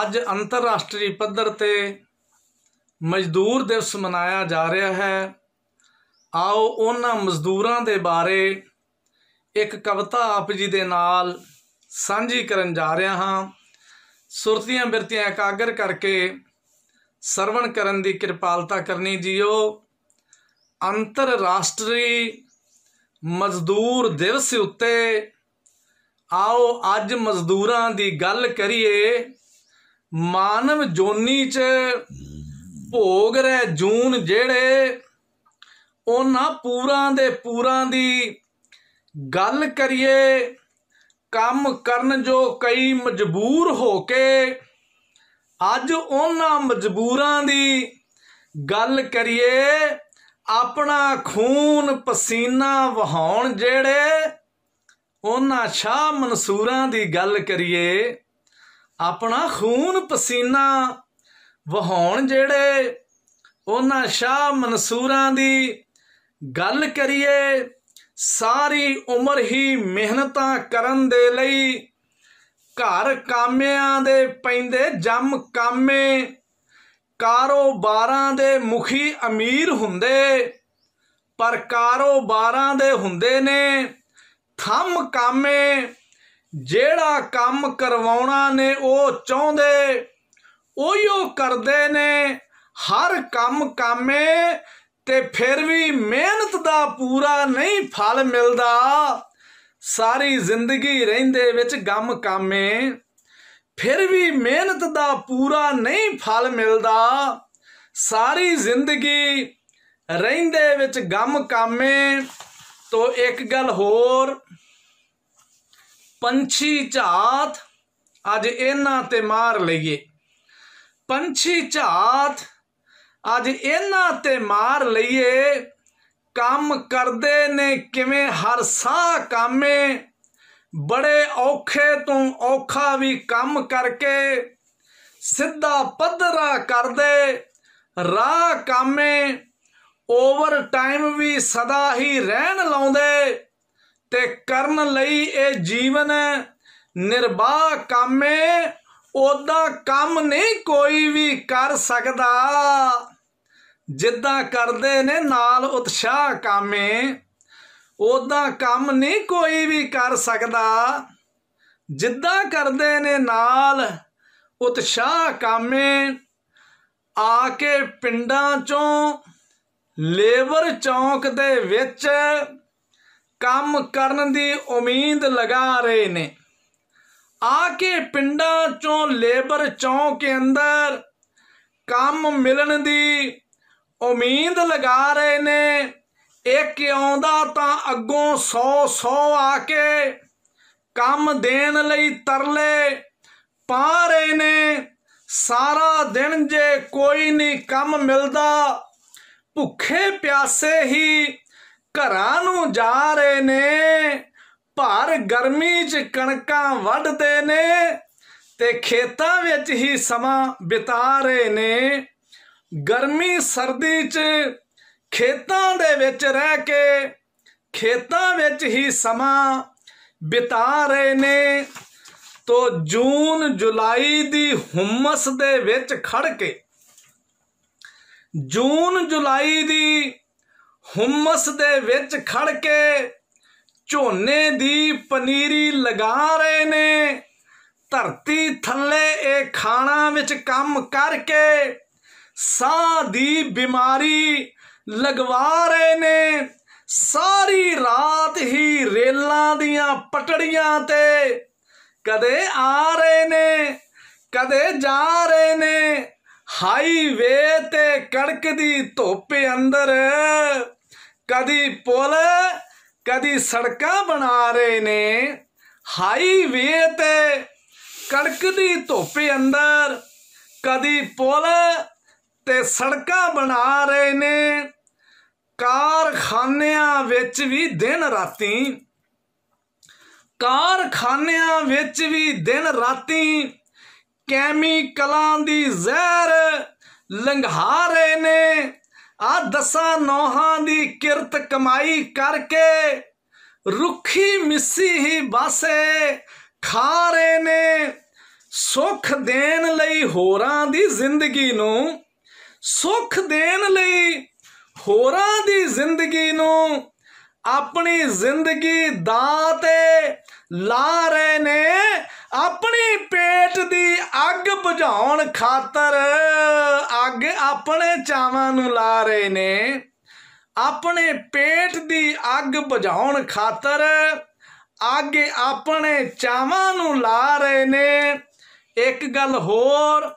ਅੱਜ ਅੰਤਰਰਾਸ਼ਟਰੀ ਪੱਧਰ ਤੇ ਮਜ਼ਦੂਰ ਦਿਵਸ ਮਨਾਇਆ ਜਾ ਰਿਹਾ ਹੈ ਆਓ ਉਹਨਾਂ ਮਜ਼ਦੂਰਾਂ ਦੇ ਬਾਰੇ ਇੱਕ ਕਵਿਤਾ ਆਪ ਜੀ ਦੇ ਨਾਲ ਸਾਂਝੀ ਕਰਨ ਜਾ ਰਿਹਾ ਹਾਂ ਸੁਰਤੀਆਂ ਬਿਰਤੀਆਂ ਇਕਾਗਰ ਕਰਕੇ ਸਰਵਣ ਕਰਨ ਦੀ ਕਿਰਪਾਲਤਾ ਕਰਨੀ ਜੀਓ ਅੰਤਰਰਾਸ਼ਟਰੀ ਮਜ਼ਦੂਰ ਦਿਵਸ ਉੱਤੇ ਆਓ ਅੱਜ ਮਜ਼ਦੂਰਾਂ ਦੀ ਗੱਲ ਕਰੀਏ ਮਾਨਵ ਜੋਨੀ ਚ ਭੋਗ ਰਹਿ ਜੂਨ ਜਿਹੜੇ ਉਹਨਾਂ ਪੂਰਾਂ ਦੇ ਪੂਰਾਂ ਦੀ ਗੱਲ ਕਰੀਏ ਕੰਮ ਕਰਨ ਜੋ ਕਈ ਮਜਬੂਰ ਹੋ ਕੇ ਅੱਜ ਉਹਨਾਂ ਮਜਬੂਰਾਂ ਦੀ ਗੱਲ ਕਰੀਏ ਆਪਣਾ ਖੂਨ ਪਸੀਨਾ ਵਹਾਉਣ ਜਿਹੜੇ ਉਹਨਾਂ ਸ਼ਾਹ ਮਨਸੂਰਾਂ ਦੀ ਗੱਲ ਕਰੀਏ ਆਪਣਾ ਖੂਨ ਪਸੀਨਾ ਵਹਾਉਣ ਜਿਹੜੇ ਉਹਨਾਂ ਸ਼ਾਹ ਮਨਸੂਰਾਂ ਦੀ ਗੱਲ ਕਰੀਏ ਸਾਰੀ ਉਮਰ ਹੀ ਮਿਹਨਤਾਂ ਕਰਨ ਦੇ ਲਈ ਘਰ ਕਾਮਿਆਂ ਦੇ ਪੈਂਦੇ ਜੰਮ ਕਾਮੇ ਕਾਰੋਬਾਰਾਂ ਦੇ ਮੁਖੀ ਅਮੀਰ ਹੁੰਦੇ ਪਰ ਕਾਰੋਬਾਰਾਂ ਦੇ ਹੁੰਦੇ ਨੇ ਥੰਮ ਕਾਮੇ ਜਿਹੜਾ ਕੰਮ ਕਰਵਾਉਣਾ ਨੇ ਉਹ ਚਾਹੁੰਦੇ ਉਹੀਓ ਕਰਦੇ ਨੇ ਹਰ ਕੰਮ ਕਾਮੇ ਤੇ ਫਿਰ ਵੀ ਮਿਹਨਤ ਦਾ ਪੂਰਾ ਨਹੀਂ ਫਲ ਮਿਲਦਾ ਸਾਰੀ ਜ਼ਿੰਦਗੀ ਰਹਿੰਦੇ ਵਿੱਚ ਗਮ ਕਾਮੇ ਫਿਰ ਵੀ ਮਿਹਨਤ ਦਾ ਪੂਰਾ ਨਹੀਂ ਫਲ ਮਿਲਦਾ ਸਾਰੀ ਜ਼ਿੰਦਗੀ ਰਹਿੰਦੇ ਵਿੱਚ ਗਮ ਕਾਮੇ ਤੋਂ ਇੱਕ ਗੱਲ ਹੋਰ ਪੰਛੀ ਝਾਤ ਅੱਜ ਇਹਨਾਂ ਤੇ ਮਾਰ ਲਈਏ ਪੰਛੀ ਝਾਤ ਅੱਜ ਇਹਨਾਂ ਤੇ ਮਾਰ ਲਈਏ ਕੰਮ ਕਰਦੇ ਨੇ ਕਿਵੇਂ ਹਰ ਸਾਹ ਕਾਮੇ ਬੜੇ ਔਖੇ ਤੋਂ ਔਖਾ ਵੀ ਕੰਮ ਕਰਕੇ ਸਿੱਧਾ ਪੱਧਰਾ ਕਰਦੇ ਰਾਹ ਕਾਮੇ ਓਵਰ ਟਾਈਮ ਵੀ ਸਦਾ ਹੀ ਰਹਿਣ ਲਾਉਂਦੇ ਤੇ ਕਰਨ ਲਈ ਇਹ ਜੀਵਨ ਨਿਰਬਾਹ ਕਾਮੇ ਉਹਦਾ ਕੰਮ ਨਹੀਂ ਕੋਈ ਵੀ ਕਰ ਸਕਦਾ ਜਿੱਦਾਂ ਕਰਦੇ ਨੇ ਨਾਲ ਉਤਸ਼ਾਹ ਕਾਮੇ ਉਹਦਾ ਕੰਮ ਨਹੀਂ ਕੋਈ ਵੀ ਕਰ ਸਕਦਾ ਜਿੱਦਾਂ ਕਰਦੇ ਨੇ ਨਾਲ ਉਤਸ਼ਾਹ ਕਾਮੇ ਆ ਕੇ ਪਿੰਡਾਂ ਚੋਂ ਲੇਬਰ ਚੌਂਕ ਦੇ ਵਿੱਚ ਕੰਮ ਕਰਨ ਦੀ ਉਮੀਦ ਲਗਾ ਰਹੇ ਨੇ ਆ ਕੇ ਪਿੰਡਾਂ ਚੋਂ ਲੇਬਰ ਚੌਂਕ ਦੇ ਅੰਦਰ ਕੰਮ ਮਿਲਣ ਦੀ ਉਮੀਦ ਲਗਾ ਰਹੇ ਨੇ ਇੱਕ ਆਉਂਦਾ ਤਾਂ ਅੱਗੋਂ 100 100 ਆ ਕੇ ਕੰਮ ਦੇਣ ਲਈ ਤਰਲੇ ਪਾ ਰਹੇ ਨੇ ਸਾਰਾ ਦਿਨ ਜੇ ਕੋਈ ਨਹੀਂ ਕੰਮ ਮਿਲਦਾ ਭੁੱਖੇ ਪਿਆਸੇ ਹੀ ਘਰਾਂ ਨੂੰ ਜਾ ਰਹੇ ਨੇ ਭਾਰ ਗਰਮੀ 'ਚ ਕਣਕਾਂ ਵੱਢਦੇ ਨੇ ਤੇ ਖੇਤਾਂ ਵਿੱਚ ਹੀ ਸਮਾਂ ਬਿਤਾ ਰਹੇ ਨੇ ਗਰਮੀ ਸਰਦੀ 'ਚ ਖੇਤਾਂ ਦੇ ਵਿੱਚ ਰਹਿ ਕੇ ਖੇਤਾਂ ਵਿੱਚ ਹੀ ਸਮਾਂ ਬਿਤਾ ਰਹੇ ਨੇ ਤੋ ਜੂਨ ਜੁਲਾਈ ਦੀ ਹੁਮਸ ਦੇ ਵਿੱਚ ਖੜ ਕੇ ਜੂਨ ਜੁਲਾਈ ਦੀ ਹੁਮਸ ਦੇ ਵਿੱਚ ਖੜ ਕੇ ਝੋਨੇ ਦੀ ਪਨੀਰੀ ਲਗਾ ਰਹੇ ਨੇ ਧਰਤੀ ਥੱਲੇ ਇਹ ਖਾਣਾ ਵਿੱਚ ਕੰਮ ਕਰਕੇ ਸਾਹ ਦੀ ਬਿਮਾਰੀ ਲਗਵਾ ਰਹੇ ਨੇ ਸਾਰੀ ਰਾਤ ਹੀ ਰੇਲਾਂ ਦੀਆਂ ਪਟੜੀਆਂ ਤੇ ਕਦੇ ਆ ਰਹੇ ਨੇ ਕਦੇ ਜਾ ਰਹੇ ਨੇ ਹਾਈਵੇ ਤੇ ਕੜਕਦੀ ਧੁੱਪ ਅੰਦਰ ਕਦੀ ਪੁਲ ਕਦੀ ਸੜਕਾਂ ਬਣਾ ਰਹੇ ਨੇ ਹਾਈਵੇ ਤੇ ਕੜਕਦੀ ਧੁੱਪ ਅੰਦਰ ਕਦੀ ਪੁਲ ਤੇ ਸੜਕਾਂ ਬਣਾ ਰਹੇ ਨੇ ਕਾਰਖਾਨਿਆਂ ਵਿੱਚ ਵੀ ਦਿਨ ਰਾਤੀ ਕਾਰਖਾਨਿਆਂ ਵਿੱਚ ਵੀ ਦਿਨ ਰਾਤੀ ਕੈਮੀਕਲਾਂ ਦੀ ਜ਼ਹਿਰ ਲੰਘਾ ਰਹੇ ਨੇ ਆ ਦਸਾਂ ਨੋਹਾਂ ਦੀ ਕਿਰਤ ਕਮਾਈ ਕਰਕੇ ਰੁੱਖੀ ਮਿੱਸੀ ਹੀ ਬਾਸੇ ਖਾਰੇ ਨੇ ਸੁਖ ਦੇਣ ਲਈ ਹੋਰਾਂ ਦੀ ਜ਼ਿੰਦਗੀ ਨੂੰ ਸੁਖ ਦੇਣ ਲਈ ਹੋਰਾਂ ਦੀ ਜ਼ਿੰਦਗੀ ਨੂੰ ਆਪਣੀ ਜ਼ਿੰਦਗੀ ਦਾਤੇ ਲਾ ਰਹੇ ਨੇ ਆਪਣੀ ਪੇਟ ਦੀ ਅੱਗ ਬੁਝਾਉਣ ਖਾਤਰ ਅੱਗ ਆਪਣੇ ਚਾਵਾਂ ਨੂੰ ਲਾ ਰਹੇ ਨੇ ਆਪਣੇ ਪੇਟ ਦੀ ਅੱਗ ਬੁਝਾਉਣ ਖਾਤਰ ਅੱਗ ਆਪਣੇ ਚਾਵਾਂ ਨੂੰ ਲਾ ਰਹੇ ਨੇ ਇੱਕ ਗੱਲ ਹੋਰ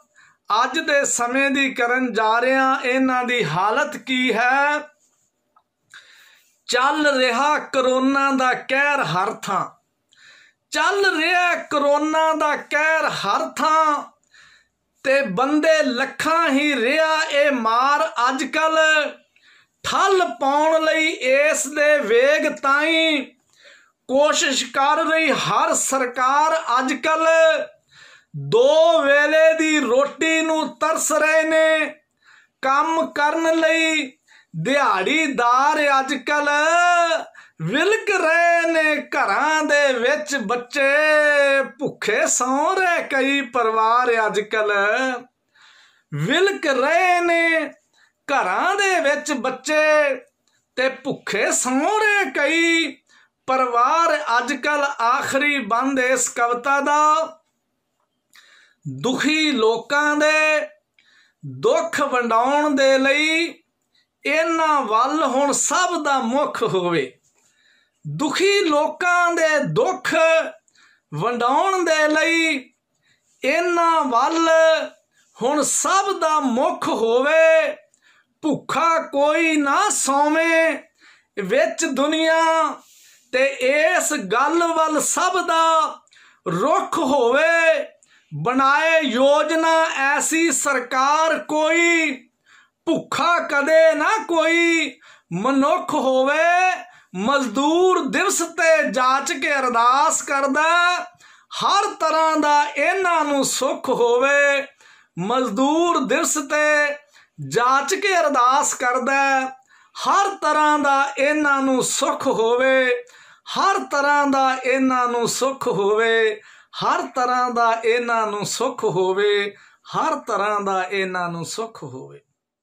ਅੱਜ ਦੇ ਸਮੇਂ ਦੀ ਕਰਨ ਜਾ ਰਿਆਂ ਇਹਨਾਂ ਦੀ ਹਾਲਤ ਕੀ ਹੈ ਚੱਲ ਰਿਹਾ ਕਰੋਨਾ ਦਾ ਕਹਿਰ ਹਰ ਥਾਂ ਚੱਲ ਰਿਹਾ ਕਰੋਨਾ ਦਾ ਕਹਿਰ ਹਰ ਥਾਂ ਤੇ ਬੰਦੇ ਲੱਖਾਂ ਹੀ ਰਿਹਾ ਇਹ ਮਾਰ ਅੱਜ ਕੱਲ ਠੱਲ ਪਾਉਣ ਲਈ ਇਸ ਦੇ ਵੇਗ ਤਾਈ ਕੋਸ਼ਿਸ਼ ਕਰ ਰਹੀ ਹਰ ਸਰਕਾਰ ਅੱਜ ਕੱਲ ਦੋ ਵੇਲੇ ਦੀ ਰੋਟੀ ਨੂੰ ਤਰਸ ਰਹੇ ਨੇ ਕੰਮ ਕਰਨ ਲਈ ਦਿਹਾੜੀਦਾਰ ਅੱਜ ਕੱਲ ਵਿਲਕ ਰਹੇ ਨੇ ਘਰਾਂ ਦੇ ਵਿੱਚ ਬੱਚੇ ਭੁੱਖੇ ਸੌਂ ਰਹੇ ਕਈ ਪਰਿਵਾਰ ਅੱਜ ਕੱਲ ਵਿਲਕ ਰਹੇ ਨੇ ਘਰਾਂ ਦੇ ਵਿੱਚ ਬੱਚੇ ਤੇ ਭੁੱਖੇ ਸੌਂ ਰਹੇ ਕਈ ਪਰਿਵਾਰ ਅੱਜ ਕੱਲ ਆਖਰੀ ਬੰਦ ਇਸ ਕਵਤਾ ਦਾ ਦੁਖੀ ਲੋਕਾਂ ਦੇ ਦੁੱਖ ਵੰਡਾਉਣ ਦੇ ਲਈ ਇਹਨਾਂ ਵੱਲ ਹੁਣ ਸਭ ਦਾ ਮੁਖ ਹੋਵੇ ਦੁਖੀ ਲੋਕਾਂ ਦੇ ਦੁੱਖ ਵੰਡਾਉਣ ਦੇ ਲਈ ਇਹਨਾਂ ਵੱਲ ਹੁਣ ਸਭ ਦਾ ਮੁਖ ਹੋਵੇ ਭੁੱਖਾ ਕੋਈ ਨਾ ਸੌਵੇਂ ਵਿੱਚ ਦੁਨੀਆ ਤੇ ਇਸ ਗੱਲ ਵੱਲ ਸਭ ਦਾ ਰੁਖ ਹੋਵੇ ਬਣਾਏ ਯੋਜਨਾ ਐਸੀ ਸਰਕਾਰ ਕੋਈ ਭੁੱਖਾ ਕਦੇ ਨਾ ਕੋਈ ਮਨੁੱਖ ਹੋਵੇ ਮਜ਼ਦੂਰ ਦਿਵਸ ਤੇ ਜਾਚ ਕੇ ਅਰਦਾਸ ਕਰਦਾ ਹਰ ਤਰ੍ਹਾਂ ਦਾ ਇਹਨਾਂ ਨੂੰ ਸੁੱਖ ਹੋਵੇ ਮਜ਼ਦੂਰ ਦਿਵਸ ਤੇ ਜਾਚ ਕੇ ਅਰਦਾਸ ਕਰਦਾ ਹਰ ਤਰ੍ਹਾਂ ਦਾ ਇਹਨਾਂ ਨੂੰ ਸੁੱਖ ਹੋਵੇ ਹਰ ਤਰ੍ਹਾਂ ਦਾ ਇਹਨਾਂ ਨੂੰ ਸੁੱਖ ਹੋਵੇ ਹਰ ਤਰ੍ਹਾਂ ਦਾ ਇਹਨਾਂ ਨੂੰ ਸੁੱਖ ਹੋਵੇ ਹਰ ਤਰ੍ਹਾਂ ਦਾ ਇਹਨਾਂ ਨੂੰ ਸੁੱਖ ਹੋਵੇ